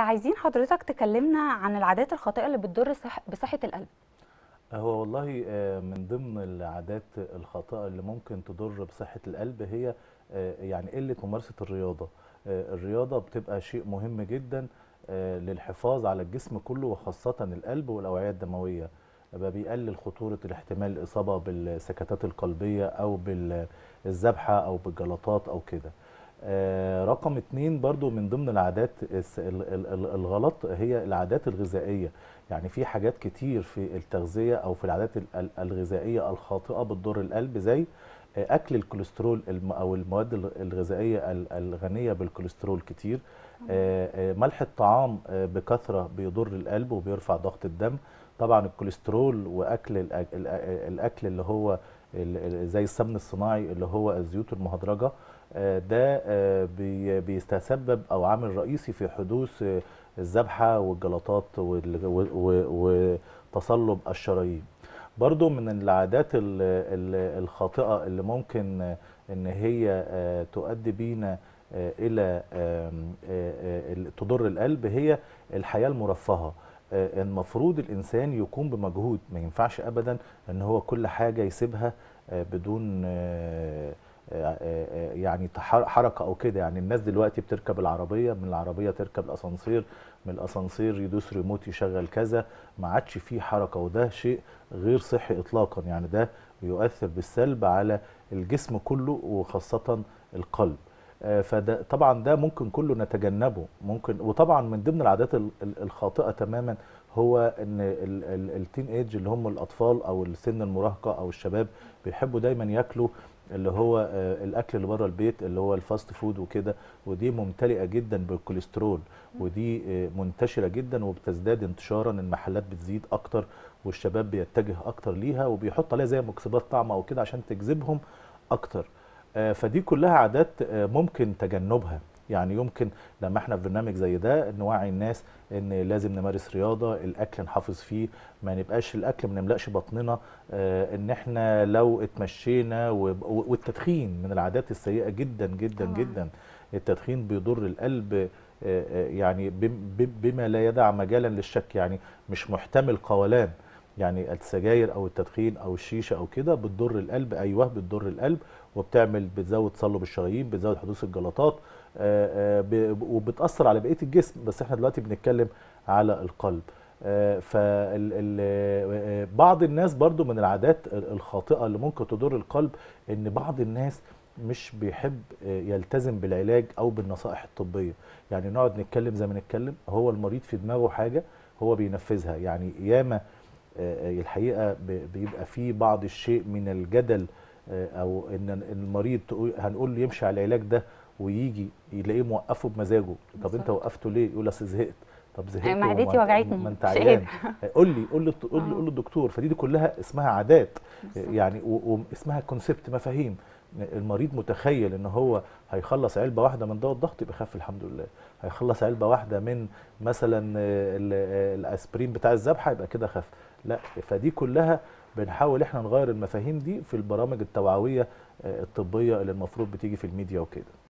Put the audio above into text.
عايزين حضرتك تكلمنا عن العادات الخاطئه اللي بتضر بصحه القلب هو والله آه، من ضمن العادات الخاطئه اللي ممكن تضر بصحه القلب هي آه، يعني قله ممارسه الرياضه آه، الرياضه بتبقى شيء مهم جدا للحفاظ على الجسم كله وخاصه القلب والاوعيه الدمويه يبقى بيقلل خطوره الاحتمال الاصابه بالسكتات القلبيه او بالذبحه او بالجلطات او كده آه، رقم اتنين برضو من ضمن العادات الغلط هي العادات الغذائية يعني في حاجات كتير في التغذية أو في العادات الغذائية الخاطئة بتضر القلب زي اكل الكوليسترول او المواد الغذائيه الغنيه بالكوليسترول كتير آه، آه، ملح الطعام آه، بكثره بيضر القلب وبيرفع ضغط الدم طبعا الكوليسترول واكل الاكل اللي هو زي السمن الصناعي اللي هو الزيوت المهدرجه ده بيستسبب او عامل رئيسي في حدوث الذبحه والجلطات وتصلب الشرايين برضو من العادات الخاطئة اللي ممكن ان هي آه، تؤدي بينا آه، الى آه، تضر القلب هي الحياة المرفهة المفروض الانسان يقوم بمجهود ما ينفعش ابدا ان هو كل حاجة يسيبها بدون يعني حركه او كده يعني الناس دلوقتي بتركب العربيه من العربيه تركب الاسانسير من الاسانسير يدوس ريموت يشغل كذا ما عادش فيه حركه وده شيء غير صحي اطلاقا يعني ده يؤثر بالسلب على الجسم كله وخاصه القلب آه، فده طبعا ده ممكن كله نتجنبه ممكن وطبعا من ضمن العادات الخاطئه تماما هو ان التين ايج اللي هم الاطفال او السن المراهقه او الشباب بيحبوا دايما ياكلوا اللي هو آه، الاكل اللي بره البيت اللي هو الفاست فود وكده ودي ممتلئه جدا بالكوليسترول ودي آه، منتشره جدا وبتزداد انتشارا المحلات بتزيد اكتر والشباب بيتجه اكتر ليها وبيحط عليها زي مكسبات طعم او كده عشان تجذبهم اكتر آه، فدي كلها عادات ممكن تجنبها يعني يمكن لما احنا في برنامج زي ده نوعي الناس ان لازم نمارس رياضه الاكل نحافظ فيه ما نبقاش الاكل ما نملأش بطننا آه ان احنا لو اتمشينا والتدخين من العادات السيئه جدا جدا طبعا. آه. جدا التدخين بيضر القلب آه, آه، يعني بما لا يدع مجالا للشك يعني مش محتمل قولان يعني السجاير او التدخين او الشيشه او كده بتضر القلب ايوه بتضر القلب وبتعمل بتزود تصلب الشرايين بتزود حدوث الجلطات آه، آه، وبتاثر على بقيه الجسم بس احنا دلوقتي بنتكلم على القلب آه، فبعض الناس برضو من العادات الخاطئه اللي ممكن تضر القلب ان بعض الناس مش بيحب يلتزم بالعلاج او بالنصائح الطبيه يعني نقعد نتكلم زي ما نتكلم هو المريض في دماغه حاجه هو بينفذها يعني ياما آه، الحقيقه بيبقى في بعض الشيء من الجدل آه، او ان المريض هنقول له يمشي على العلاج ده ويجي يلاقيه موقفه بمزاجه طب انت وقفته ليه يقول اصل زهقت طب زهقت يعني معدتي وجعتني ما انت عيان آه، قول لي قول لي قول للدكتور فدي دي كلها اسمها عادات يعني واسمها كونسبت مفاهيم المريض متخيل ان هو هيخلص علبه واحده من دواء الضغط يبقى خف الحمد لله هيخلص علبه واحده من مثلا الاسبرين بتاع الذبحه يبقى كده خف لا فدي كلها بنحاول احنا نغير المفاهيم دي في البرامج التوعويه آه، الطبيه اللي المفروض بتيجي في الميديا وكده